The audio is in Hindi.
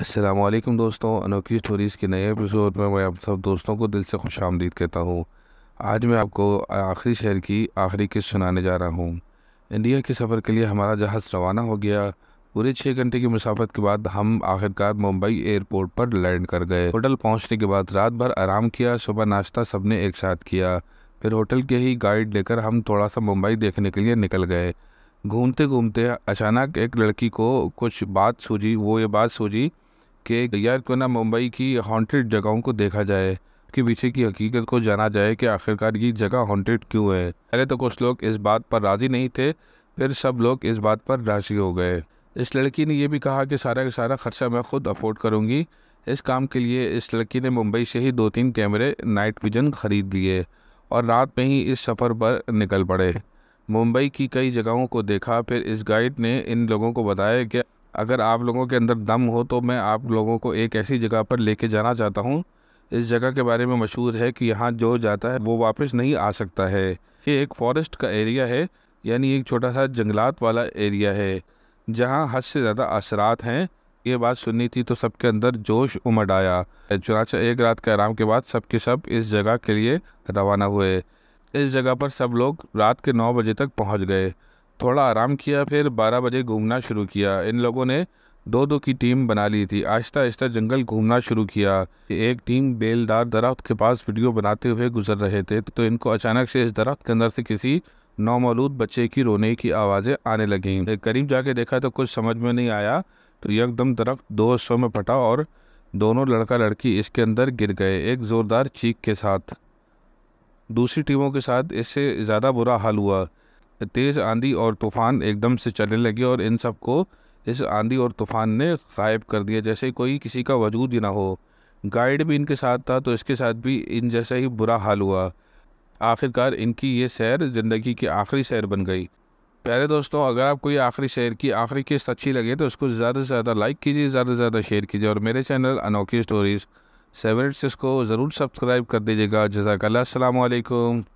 असलम दोस्तों अनोखी स्टोरीज़ के नए एपिसोड में मैं आप सब दोस्तों को दिल से खुश आमदीद कहता हूँ आज मैं आपको आखिरी शहर की आखिरी किस्त सुनाने जा रहा हूँ इंडिया के सफ़र के लिए हमारा जहाज़ रवाना हो गया पूरे छः घंटे की मुसाफत के बाद हम आखिरकार मुंबई एयरपोर्ट पर लैंड कर गए होटल पहुँचने के बाद रात भर आराम किया सुबह नाश्ता सब ने एक साथ किया फिर होटल के ही गाइड लेकर हम थोड़ा सा मुंबई देखने के लिए निकल गए घूमते घूमते अचानक एक लड़की को कुछ बात सूझी वो ये बात सूझी के यार क्यों ना मुंबई की हॉन्टेड जगहों को देखा जाए के पीछे की हकीकत को जाना जाए कि आखिरकार ये जगह हॉन्टेड क्यों है पहले तो कुछ लोग इस बात पर राज़ी नहीं थे फिर सब लोग इस बात पर राज़ी हो गए इस लड़की ने यह भी कहा कि सारा का सारा खर्चा मैं खुद अफोर्ड करूँगी इस काम के लिए इस लड़की ने मुंबई से ही दो तीन कैमरे नाइट विजन ख़रीद लिए और रात में ही इस सफ़र पर निकल पड़े मुंबई की कई जगहों को देखा फिर इस गाइड ने इन लोगों को बताया कि अगर आप लोगों के अंदर दम हो तो मैं आप लोगों को एक ऐसी जगह पर लेके जाना चाहता हूँ इस जगह के बारे में मशहूर है कि यहाँ जो जाता है वो वापस नहीं आ सकता है ये एक फॉरेस्ट का एरिया है यानी एक छोटा सा जंगलात वाला एरिया है जहाँ हद से ज़्यादा असरात हैं ये बात सुननी थी तो सबके अंदर जोश उमड़ आया चुनाचा एक रात के आराम के बाद सब के सब इस जगह के लिए रवाना हुए इस जगह पर सब लोग रात के नौ बजे तक पहुँच गए थोड़ा आराम किया फिर बारह बजे घूमना शुरू किया इन लोगों ने दो दो की टीम बना ली थी आहिस्ता आहिस्ता जंगल घूमना शुरू किया एक टीम बेलदार दरख्त के पास वीडियो बनाते हुए गुजर रहे थे तो इनको अचानक से इस दरख्त के अंदर से किसी नौमौलूद बच्चे की रोने की आवाज़ें आने लगें करीब जाके देखा तो कुछ समझ में नहीं आया तो एकदम दरख्त दो हिस्सों में फटा और दोनों लड़का लड़की इसके अंदर गिर गए एक ज़ोरदार चीख के साथ दूसरी टीमों के साथ इससे ज़्यादा बुरा हाल हुआ तेज़ आंधी और तूफ़ान एकदम से चलने लगे और इन सब को इस आंधी और तूफ़ान ने गायब कर दिया जैसे कोई किसी का वजूद ही ना हो गाइड भी इनके साथ था तो इसके साथ भी इन जैसा ही बुरा हाल हुआ आखिरकार इनकी ये सैर ज़िंदगी की आखिरी सैर बन गई प्यारे दोस्तों अगर आप कोई आखिरी शेयर की आखिरी किस्त अच्छी लगे तो उसको ज़्यादा से ज़्यादा लाइक कीजिए ज़्यादा से ज़्यादा शेयर कीजिए और मेरे चैनल अनोखी स्टोरीज़ सेवरेट्स इसको ज़रूर सब्सक्राइब कर दीजिएगा जजाकल्ला